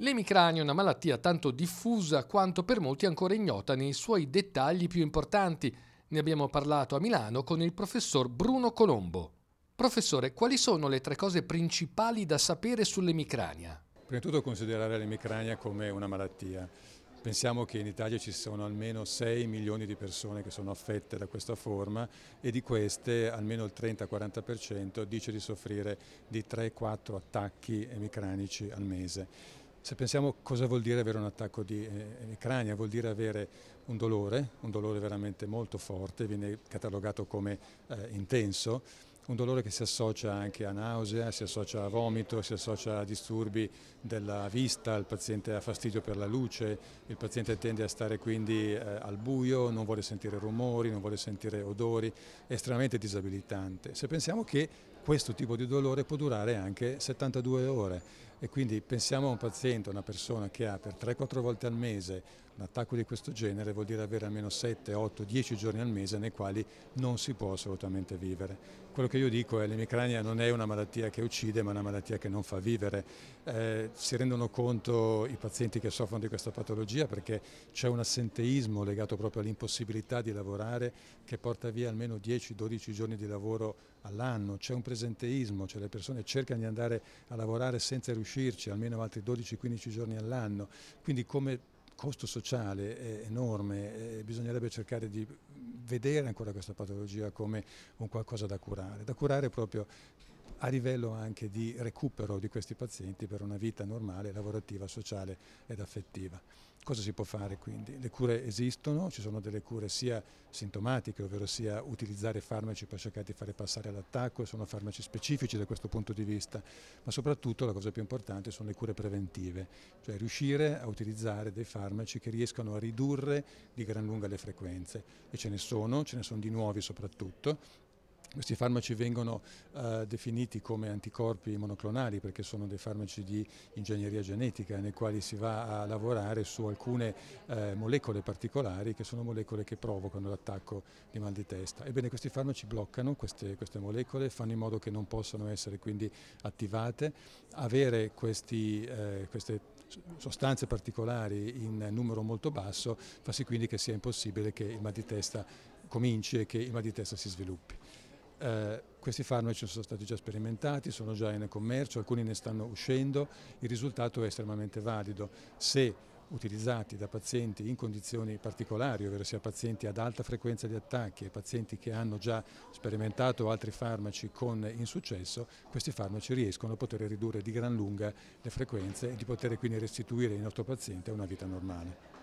L'emicrania è una malattia tanto diffusa quanto per molti ancora ignota nei suoi dettagli più importanti. Ne abbiamo parlato a Milano con il professor Bruno Colombo. Professore, quali sono le tre cose principali da sapere sull'emicrania? Prima di tutto considerare l'emicrania come una malattia. Pensiamo che in Italia ci sono almeno 6 milioni di persone che sono affette da questa forma e di queste almeno il 30-40% dice di soffrire di 3-4 attacchi emicranici al mese. Se pensiamo cosa vuol dire avere un attacco di eh, eh, crania, vuol dire avere un dolore, un dolore veramente molto forte, viene catalogato come eh, intenso, un dolore che si associa anche a nausea, si associa a vomito, si associa a disturbi della vista, il paziente ha fastidio per la luce, il paziente tende a stare quindi eh, al buio, non vuole sentire rumori, non vuole sentire odori, è estremamente disabilitante. Se pensiamo che questo tipo di dolore può durare anche 72 ore, e quindi pensiamo a un paziente, a una persona che ha per 3-4 volte al mese un attacco di questo genere, vuol dire avere almeno 7, 8, 10 giorni al mese nei quali non si può assolutamente vivere. Quello che io dico è che l'emicrania non è una malattia che uccide, ma una malattia che non fa vivere. Eh, si rendono conto i pazienti che soffrono di questa patologia perché c'è un assenteismo legato proprio all'impossibilità di lavorare che porta via almeno 10-12 giorni di lavoro all'anno, c'è un presenteismo, cioè le persone cercano di andare a lavorare senza riuscire riuscirci almeno altri 12-15 giorni all'anno, quindi come costo sociale enorme, eh, bisognerebbe cercare di vedere ancora questa patologia come un qualcosa da curare, da curare proprio a livello anche di recupero di questi pazienti per una vita normale, lavorativa, sociale ed affettiva. Cosa si può fare quindi? Le cure esistono, ci sono delle cure sia sintomatiche, ovvero sia utilizzare farmaci per cercare di fare passare all'attacco, sono farmaci specifici da questo punto di vista, ma soprattutto la cosa più importante sono le cure preventive, cioè riuscire a utilizzare dei farmaci che riescano a ridurre di gran lunga le frequenze e ce ne sono, ce ne sono di nuovi soprattutto, questi farmaci vengono eh, definiti come anticorpi monoclonali perché sono dei farmaci di ingegneria genetica nei quali si va a lavorare su alcune eh, molecole particolari che sono molecole che provocano l'attacco di mal di testa. Ebbene questi farmaci bloccano queste, queste molecole, fanno in modo che non possano essere quindi attivate. Avere questi, eh, queste sostanze particolari in numero molto basso fa sì quindi che sia impossibile che il mal di testa cominci e che il mal di testa si sviluppi. Eh, questi farmaci sono stati già sperimentati, sono già in commercio, alcuni ne stanno uscendo, il risultato è estremamente valido. Se utilizzati da pazienti in condizioni particolari, ovvero sia pazienti ad alta frequenza di attacchi e pazienti che hanno già sperimentato altri farmaci con insuccesso, questi farmaci riescono a poter ridurre di gran lunga le frequenze e di poter quindi restituire il nostro paziente a una vita normale.